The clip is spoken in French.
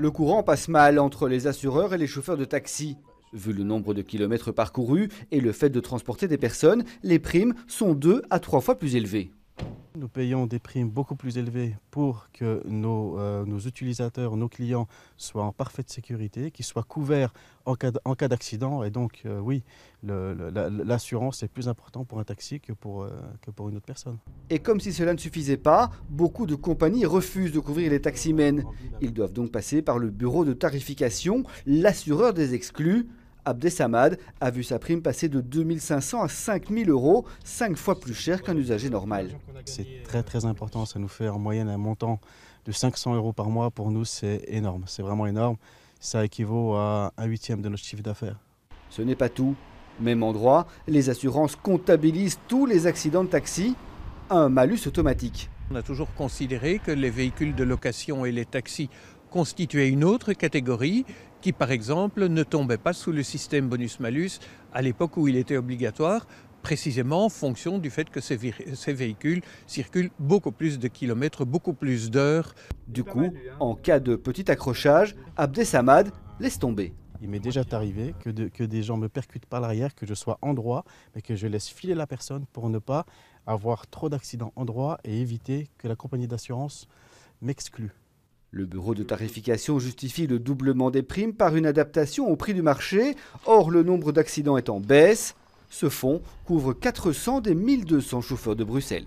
Le courant passe mal entre les assureurs et les chauffeurs de taxi. Vu le nombre de kilomètres parcourus et le fait de transporter des personnes, les primes sont deux à trois fois plus élevées. Nous payons des primes beaucoup plus élevées pour que euh, nos, utilisateurs, nos clients soient en parfaite sécurité, qu'ils soient couverts en cas d'accident. Et donc, euh, oui, l'assurance est plus importante pour un taxi que pour, euh, que pour une autre personne. Et comme si cela ne suffisait pas, beaucoup de compagnies refusent de couvrir les taximènes. Ils doivent donc passer par le bureau de tarification, l'assureur des exclus. Abdesamad a vu sa prime passer de 2500 à 5000 euros, 5 fois plus cher qu'un usager normal. C'est très très important, ça nous fait en moyenne un montant de 500 euros par mois. Pour nous, c'est énorme, c'est vraiment énorme. Ça équivaut à un huitième de notre chiffre d'affaires. Ce n'est pas tout. Même endroit, les assurances comptabilisent tous les accidents de taxi un malus automatique. On a toujours considéré que les véhicules de location et les taxis constituaient une autre catégorie qui, par exemple, ne tombait pas sous le système bonus-malus à l'époque où il était obligatoire, précisément en fonction du fait que ces, véhicules circulent beaucoup plus de kilomètres, beaucoup plus d'heures. Du coup, hein. en cas de petit accrochage, Abdesamad laisse tomber. Il m'est déjà arrivé que, que, des gens me percutent par l'arrière, que je sois en droit, mais que je laisse filer la personne pour ne pas avoir trop d'accidents en droit et éviter que la compagnie d'assurance m'exclue. Le bureau de tarification justifie le doublement des primes par une adaptation au prix du marché. Or, le nombre d'accidents est en baisse. Ce fonds couvre 400 des 1200 chauffeurs de Bruxelles.